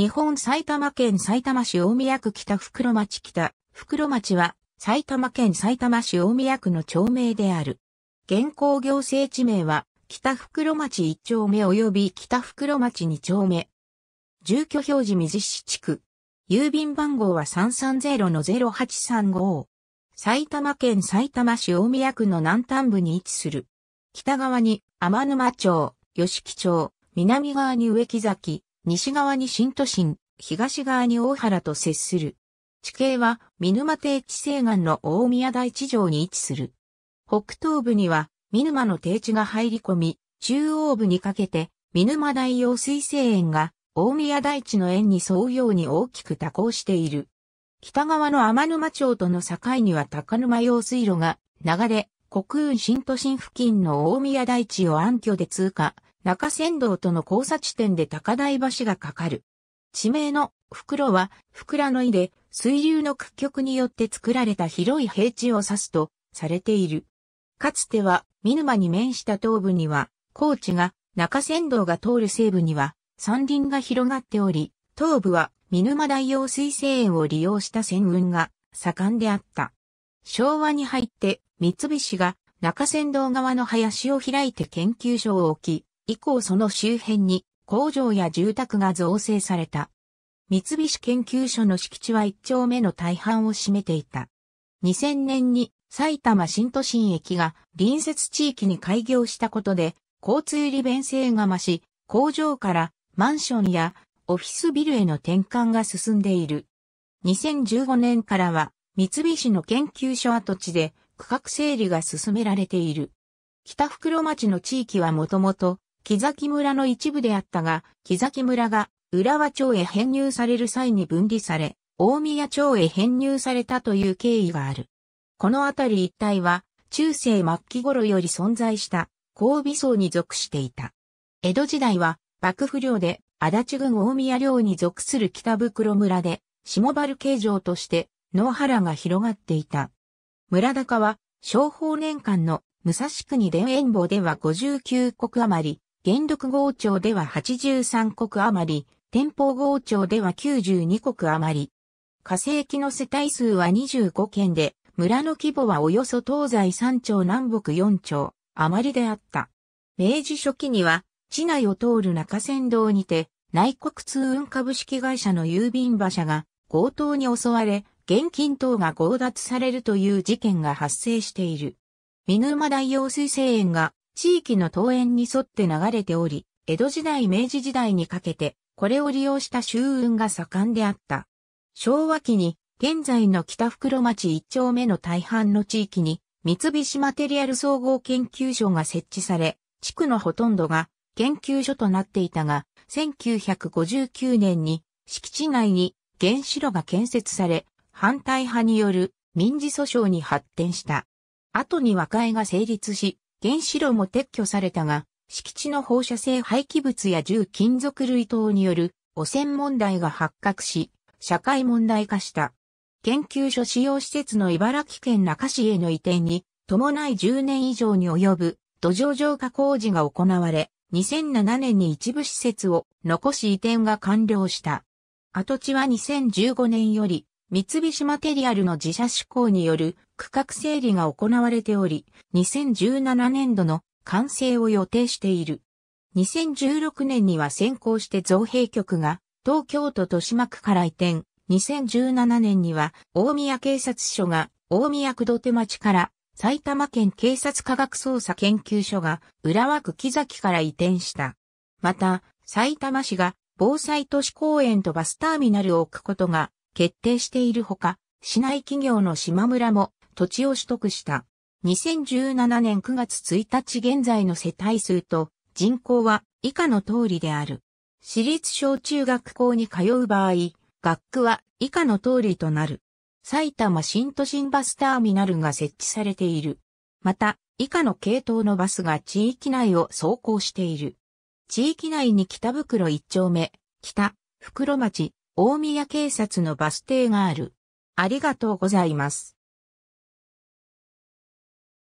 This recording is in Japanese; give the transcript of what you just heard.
日本埼玉県埼玉市大宮区北袋町北袋町は埼玉県埼玉市大宮区の町名である。現行行政地名は北袋町1丁目及び北袋町2丁目。住居表示水市地区。郵便番号は330-0835。埼玉県埼玉市大宮区の南端部に位置する。北側に天沼町、吉木町、南側に植木崎、西側に新都心、東側に大原と接する。地形は、見沼低地西岸の大宮台地上に位置する。北東部には、見沼の低地が入り込み、中央部にかけて、見沼大用水生園が、大宮台地の園に沿うように大きく蛇行している。北側の天沼町との境には高沼用水路が流れ、国運新都心付近の大宮台地を暗渠で通過、中山道との交差地点で高台橋がかかる。地名の袋は袋の井で水流の屈曲によって作られた広い平地を指すとされている。かつては、見沼に面した東部には、高地が、中山道が通る西部には、山林が広がっており、東部は、見沼大用水生園を利用した戦運が盛んであった。昭和に入って、三菱が中山道側の林を開いて研究所を置き、以降その周辺に工場や住宅が造成された。三菱研究所の敷地は一丁目の大半を占めていた。2000年に埼玉新都心駅が隣接地域に開業したことで、交通利便性が増し、工場からマンションやオフィスビルへの転換が進んでいる。2015年からは三菱の研究所跡地で区画整理が進められている。北袋町の地域はもともと木崎村の一部であったが、木崎村が浦和町へ編入される際に分離され、大宮町へ編入されたという経緯がある。この辺り一帯は、中世末期頃より存在した、交尾層に属していた。江戸時代は、幕府領で、足立郡大宮領に属する北袋村で、下原形状として、野原が広がっていた。村高は、昭法年間の武蔵国田園坊では59国余り、元禄号庁では83国余り、天保号庁では92国余り。火星期の世帯数は25県で、村の規模はおよそ東西3町南北4町余りであった。明治初期には、市内を通る中山道にて、内国通運株式会社の郵便馬車が強盗に襲われ、現金等が強奪されるという事件が発生している。見沼大用水生園が地域の東園に沿って流れており、江戸時代明治時代にかけて、これを利用した周運が盛んであった。昭和期に、現在の北袋町一丁目の大半の地域に、三菱マテリアル総合研究所が設置され、地区のほとんどが研究所となっていたが、1959年に敷地内に原子炉が建設され、反対派による民事訴訟に発展した。後に和解が成立し、原子炉も撤去されたが、敷地の放射性廃棄物や重金属類等による汚染問題が発覚し、社会問題化した。研究所使用施設の茨城県中市への移転に伴い10年以上に及ぶ土壌浄化工事が行われ、2007年に一部施設を残し移転が完了した。跡地は2015年より三菱マテリアルの自社志向による区画整理が行われており、2017年度の完成を予定している。2016年には先行して造幣局が東京都豊島区から移転、2017年には大宮警察署が大宮区土手町から埼玉県警察科学捜査研究所が浦和区木崎から移転した。また、埼玉市が防災都市公園とバスターミナルを置くことが決定しているほか、市内企業の島村も土地を取得した。2017年9月1日現在の世帯数と人口は以下の通りである。私立小中学校に通う場合、学区は以下の通りとなる。埼玉新都心バスターミナルが設置されている。また、以下の系統のバスが地域内を走行している。地域内に北袋1丁目、北、袋町、大宮警察のバス停がある。ありがとうございます。